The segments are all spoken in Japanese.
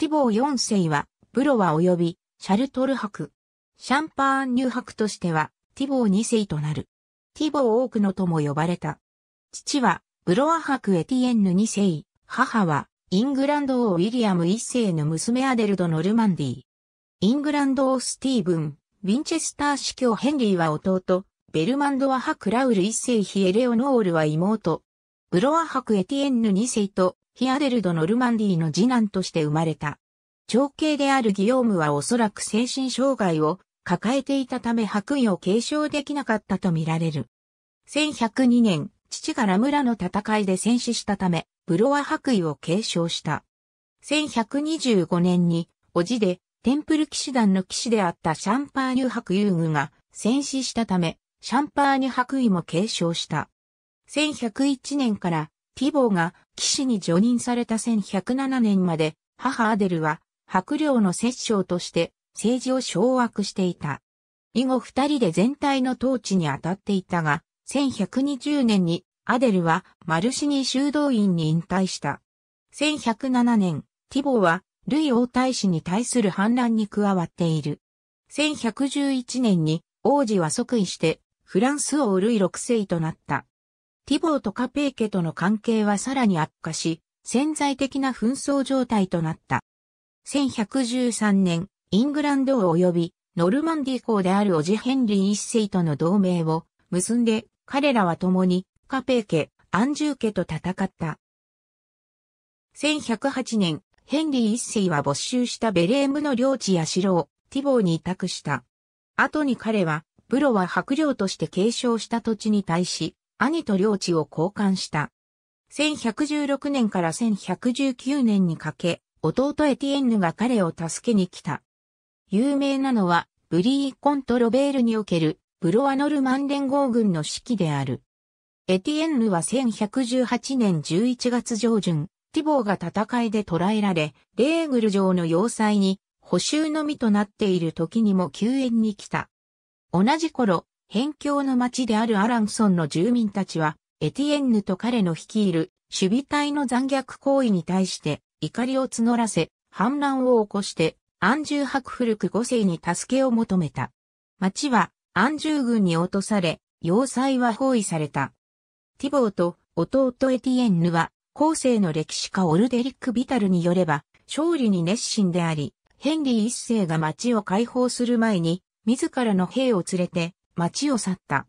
ティボー4世は、ブロワ及び、シャルトル博。シャンパーン入博としては、ティボー2世となる。ティボー多くのとも呼ばれた。父は、ブロワ博エティエンヌ2世、母は、イングランド王ウィリアム1世の娘アデルド・ノルマンディ。イングランド王スティーブン、ウィンチェスター司教ヘンリーは弟、ベルマンドア派クラウル1世ヒエレオノールは妹。ブロワ博エティエンヌ2世とヒアデルド・ノルマンディの次男として生まれた。長兄であるギヨームはおそらく精神障害を抱えていたため白衣を継承できなかったとみられる。1102年、父がラムラの戦いで戦死したため、ブロワ白衣を継承した。1125年に、おじで、テンプル騎士団の騎士であったシャンパーニュ白遊具が戦死したため、シャンパーニュ白衣も継承した。1101年からティボーが騎士に除任された1107年まで、母アデルは白領の摂政として政治を掌握していた。以後二人で全体の統治に当たっていたが、1120年にアデルはマルシニー修道院に引退した。1107年、ティボーはルイ王太子に対する反乱に加わっている。1111年に王子は即位してフランス王ルイ6世となった。ティボーとカペー家との関係はさらに悪化し、潜在的な紛争状態となった。1113年、イングランド王及び、ノルマンディ公であるオジ・ヘンリー一世との同盟を結んで、彼らは共に、カペー家、アンジュー家と戦った。1108年、ヘンリー一世は没収したベレームの領地や城をティボーに委託した。後に彼は、ブロは白領として継承した土地に対し、兄と領地を交換した。1116年から1119年にかけ、弟エティエンヌが彼を助けに来た。有名なのは、ブリーコンとロベールにおける、ブロアノルマン連合軍の指揮である。エティエンヌは1118年11月上旬、ティボーが戦いで捕らえられ、レーグル城の要塞に、補修のみとなっている時にも救援に来た。同じ頃、辺境の町であるアランソンの住民たちは、エティエンヌと彼の率いる守備隊の残虐行為に対して怒りを募らせ、反乱を起こして、安住白古く五世に助けを求めた。町は安住軍に落とされ、要塞は包囲された。ティボーと弟エティエンヌは、後世の歴史家オルデリック・ビタルによれば、勝利に熱心であり、ヘンリー一世が町を解放する前に、自らの兵を連れて、町を去った。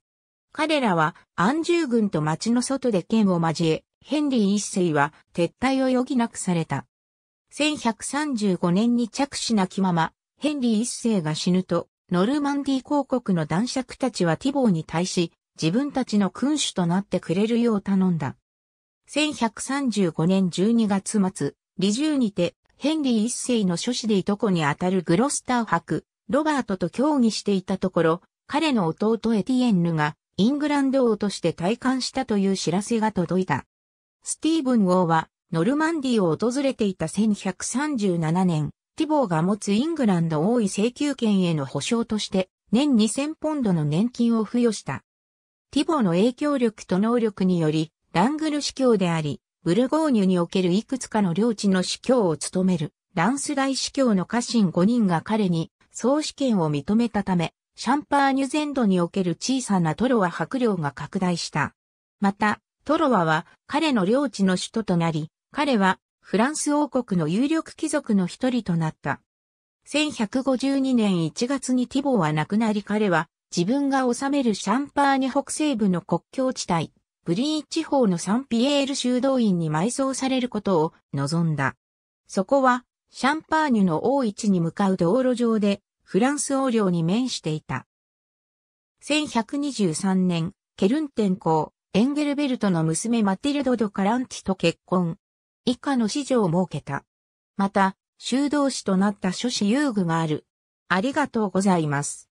彼らは安住軍と町の外で剣を交え、ヘンリー一世は撤退を余儀なくされた。1135年に着手なきまま、ヘンリー一世が死ぬと、ノルマンディ公国の男爵たちはティボーに対し、自分たちの君主となってくれるよう頼んだ。1135年12月末、リジューにて、ヘンリー一世の諸子でいとこにあたるグロスター博、ロバートと協議していたところ、彼の弟エティエンヌがイングランド王として退官したという知らせが届いた。スティーブン王はノルマンディを訪れていた1137年、ティボーが持つイングランド王位請求権への保障として年2000ポンドの年金を付与した。ティボーの影響力と能力により、ラングル司教であり、ブルゴーニュにおけるいくつかの領地の司教を務める、ランス大司教の家臣5人が彼に、総主権を認めたため、シャンパーニュ全土における小さなトロワ白領が拡大した。また、トロワは彼の領地の首都となり、彼はフランス王国の有力貴族の一人となった。1152年1月にティボーは亡くなり彼は自分が治めるシャンパーニュ北西部の国境地帯、ブリー地方のサンピエール修道院に埋葬されることを望んだ。そこはシャンパーニュの王一に向かう道路上でフランス王領に面していた。1123年、ケルンテン公、エンゲルベルトの娘マティルド・ド・カランティと結婚。以下の子女を設けた。また、修道士となった諸子遊具がある。ありがとうございます。